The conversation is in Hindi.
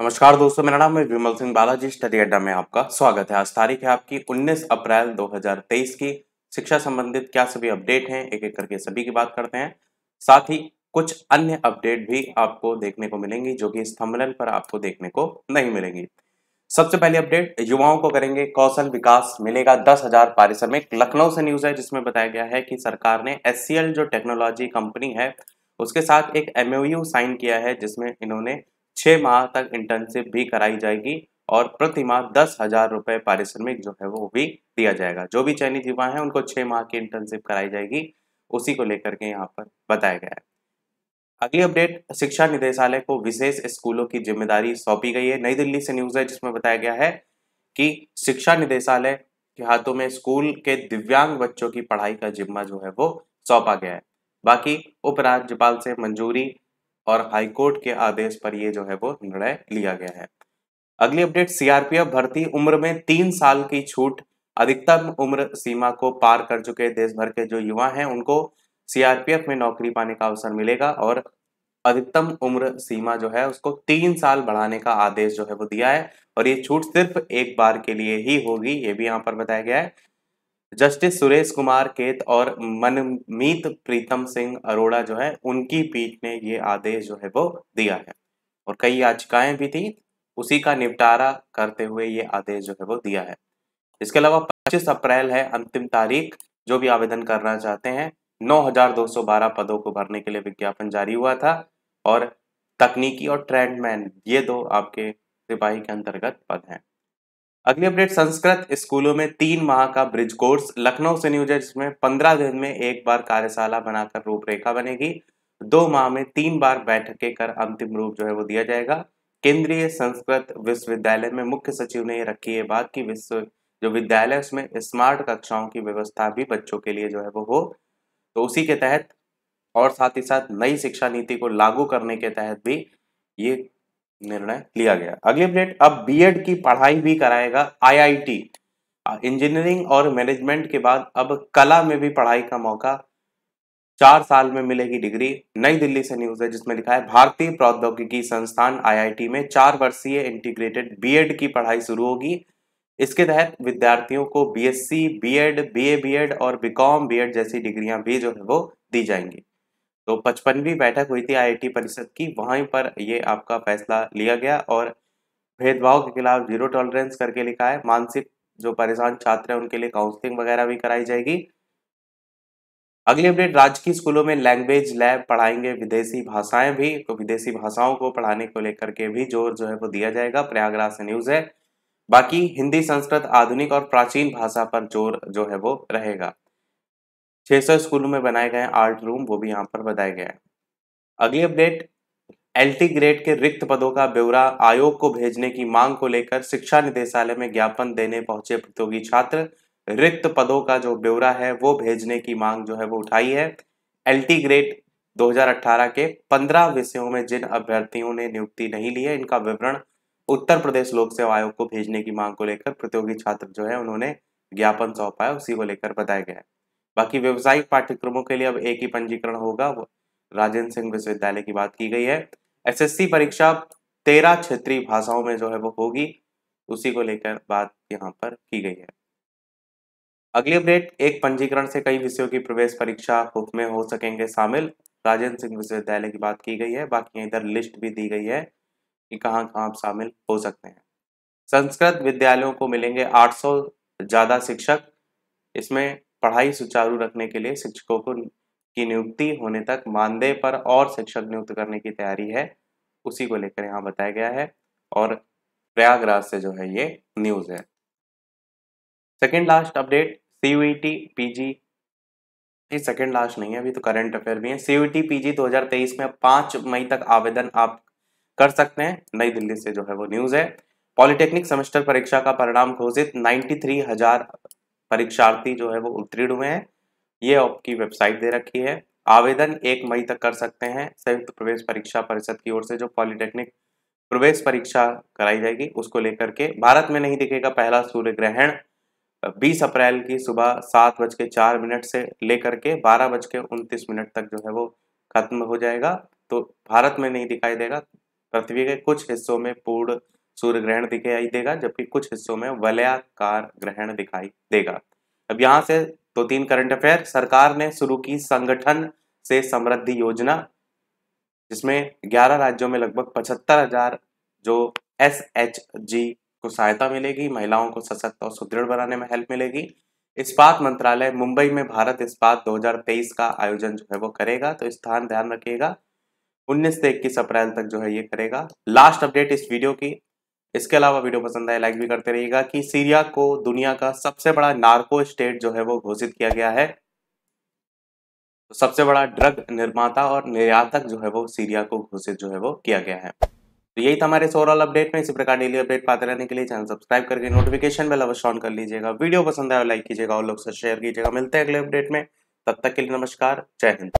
नमस्कार दोस्तों मेरा नाम है विमल सिंह बालाजी स्टडी अड्डा में आपका स्वागत है आज तारीख है आपकी 19 अप्रैल 2023 की शिक्षा संबंधित क्या सभी अपडेट हैं एक एक करके सभी की बात करते हैं साथ ही कुछ अन्य अपडेट भी आपको देखने को मिलेंगी जो कि इस थंबनेल पर आपको देखने को नहीं मिलेंगी सबसे पहली अपडेट युवाओं को करेंगे कौशल विकास मिलेगा दस हजार पारिश्रमिक लखनऊ से न्यूज है जिसमें बताया गया है कि सरकार ने एस जो टेक्नोलॉजी कंपनी है उसके साथ एक एमओयू साइन किया है जिसमें इन्होंने छः माह तक इंटर्नशिप भी कराई जाएगी और प्रति माह दस हजार रुपये पारिश्रमिक जो है वो भी दिया जाएगा जो भी चयनित युवा हैं उनको छः माह की इंटर्नशिप कराई जाएगी उसी को लेकर के यहाँ पर बताया गया है अगली अपडेट शिक्षा निदेशालय को विशेष स्कूलों की जिम्मेदारी सौंपी गई है नई दिल्ली से न्यूज है जिसमें बताया गया है कि शिक्षा निदेशालय के हाथों में स्कूल के दिव्यांग बच्चों की पढ़ाई का जिम्मा जो है वो सौंपा गया है बाकी उपराज्यपाल से मंजूरी और हाईकोर्ट के आदेश पर ये जो है वो निर्णय लिया गया है अगली अपडेट सीआरपीएफ भर्ती उम्र में तीन साल की छूट अधिकतम उम्र सीमा को पार कर चुके देश भर के जो युवा हैं उनको सीआरपीएफ में नौकरी पाने का अवसर मिलेगा और अधिकतम उम्र सीमा जो है उसको तीन साल बढ़ाने का आदेश जो है वो दिया है और ये छूट सिर्फ एक बार के लिए ही होगी ये भी यहाँ पर बताया गया है जस्टिस सुरेश कुमार केत और मनमीत प्रीतम सिंह अरोड़ा जो है उनकी पीठ ने ये आदेश जो है वो दिया है और कई याचिकाएं भी थी उसी का निपटारा करते हुए ये आदेश जो है वो दिया है इसके अलावा पच्चीस अप्रैल है अंतिम तारीख जो भी आवेदन करना चाहते हैं 9,212 पदों को भरने के लिए विज्ञापन जारी हुआ था और तकनीकी और ट्रेंडमैन ये दो आपके सिपाही के अंतर्गत पद हैं अगली अपडेट संस्कृत स्कूलों में तीन माह का ब्रिज कोर्स लखनऊ से न्यूज है जिसमें पंद्रह दिन में एक बार कार्यशाला बनाकर रूपरेखा बनेगी दो माह में तीन बार बैठकें कर अंतिम रूप जो है वो दिया जाएगा केंद्रीय संस्कृत विश्वविद्यालय में मुख्य सचिव ने रखी है बात की विश्व जो विद्यालय उसमें स्मार्ट कक्षाओं की व्यवस्था भी बच्चों के लिए जो है वो हो तो उसी के तहत और साथ ही साथ नई शिक्षा नीति को लागू करने के तहत भी ये निर्णय लिया गया अगली अपडेट अब बीएड की पढ़ाई भी कराएगा आईआईटी इंजीनियरिंग और मैनेजमेंट के बाद अब कला में भी पढ़ाई का मौका चार साल में मिलेगी डिग्री नई दिल्ली से न्यूज है जिसमें लिखा है भारतीय प्रौद्योगिकी संस्थान आईआईटी में चार वर्षीय इंटीग्रेटेड बीएड की पढ़ाई शुरू होगी इसके तहत विद्यार्थियों को बीएससी बीएड बीए बीएड और बीकॉम बीएड जैसी डिग्रियां भी जो है वो दी जाएंगी तो पचपनवीं बैठक हुई थी आईआईटी परिषद की वहीं पर ये आपका फैसला लिया गया और भेदभाव के खिलाफ जीरो टॉलरेंस करके लिखा है मानसिक जो परेशान छात्र हैं उनके लिए काउंसलिंग वगैरह भी कराई जाएगी अगली अपडेट राज्य की स्कूलों में लैंग्वेज लैब पढ़ाएंगे विदेशी भाषाएं भी तो विदेशी भाषाओं को पढ़ाने को लेकर के भी जोर जो है वो दिया जाएगा प्रयागराज से न्यूज है बाकी हिंदी संस्कृत आधुनिक और प्राचीन भाषा पर जोर जो है वो रहेगा छः सौ स्कूलों में बनाए गए आर्ट रूम वो भी यहाँ पर बताया गया है अगली अपडेट एलटी ग्रेड के रिक्त पदों का ब्यौरा आयोग को भेजने की मांग को लेकर शिक्षा निदेशालय में ज्ञापन देने पहुंचे प्रतियोगी छात्र रिक्त पदों का जो ब्यौरा है वो भेजने की मांग जो है वो उठाई है एलटी ग्रेड 2018 के 15 विषयों में जिन अभ्यर्थियों ने नियुक्ति नहीं ली है इनका विवरण उत्तर प्रदेश लोक सेवा आयोग को भेजने की मांग को लेकर प्रतियोगी छात्र जो है उन्होंने ज्ञापन सौंपा है उसी को लेकर बताया गया है बाकी व्यवसायिक पाठ्यक्रमों के लिए अब एक ही पंजीकरण होगा राजेंद्र सिंह विश्वविद्यालय की बात की गई है एसएससी परीक्षा तेरह क्षेत्रीय भाषाओं में जो है वो होगी उसी को लेकर बात यहाँ पर की गई है अगली अपडेट एक पंजीकरण से कई विषयों की प्रवेश परीक्षा में हो सकेंगे शामिल राजेंद्र सिंह विश्वविद्यालय की बात की गई है बाकी इधर लिस्ट भी दी गई है कि कहाँ कहाँ आप शामिल हो सकते हैं संस्कृत विद्यालयों को मिलेंगे 800 ज़्यादा शिक्षक इसमें पढ़ाई सुचारू रखने के लिए शिक्षकों को की नियुक्ति होने तक मानदेय पर और शिक्षक नियुक्त करने की तैयारी है उसी को लेकर यहाँ बताया गया है और प्रयागराज से जो है ये न्यूज है second last update CUET PG e ये सेकेंड लास्ट नहीं है अभी तो करंट अफेयर भी है सीयूटी पीजी 2023 में पांच मई तक आवेदन आप कर सकते हैं नई दिल्ली से जो है वो न्यूज है पॉलिटेक्निक सेमेस्टर परीक्षा का परिणाम घोषित नाइन्टी परीक्षार्थी जो है वो उत्तीर्ण हुए हैं ये आपकी वेबसाइट दे रखी है आवेदन एक मई तक कर सकते हैं संयुक्त प्रवेश परीक्षा परिषद की ओर से जो पॉलिटेक्निक प्रवेश परीक्षा कराई जाएगी उसको लेकर के भारत में नहीं दिखेगा पहला सूर्य ग्रहण 20 अप्रैल की सुबह सात बज के चार मिनट से लेकर के बारह बज के उनतीस मिनट तक जो है वो खत्म हो जाएगा तो भारत में नहीं दिखाई देगा पृथ्वी के कुछ हिस्सों में पूर्ण सूर्य ग्रहण दिखाई देगा जबकि कुछ हिस्सों में वलयाकार ग्रहण दिखाई देगा अब यहाँ से दो तीन करंट अफेयर सरकार ने शुरू की संगठन से समृद्धि योजना जिसमें 11 राज्यों में लगभग पचहत्तर हजार जो एस एच जी को सहायता मिलेगी महिलाओं को सशक्त और सुदृढ़ बनाने में हेल्प मिलेगी इस्पात मंत्रालय मुंबई में भारत इस्पात 2023 का आयोजन जो है वो करेगा तो स्थान ध्यान रखिएगा 19 से 21 अप्रैल तक जो है ये करेगा लास्ट अपडेट इस वीडियो की इसके अलावा वीडियो पसंद आए लाइक भी करते रहिएगा कि सीरिया को दुनिया का सबसे बड़ा नार्को स्टेट जो है वो घोषित किया गया है तो सबसे बड़ा ड्रग निर्माता और निर्यातक जो है वो सीरिया को घोषित जो है वो किया गया है तो यही था हमारे ओवरऑल अपडेट में इसी प्रकार डेली अपडेट पाते रहने के लिए चैनल सब्सक्राइब करके नोटिफिकेशन बेल अवश्य ऑन कर लीजिएगा वीडियो पसंद आए लाइक कीजिएगा और लोग से शेयर कीजिएगा मिलते हैं अगले अपडेट में तब तक के लिए नमस्कार जय हिंद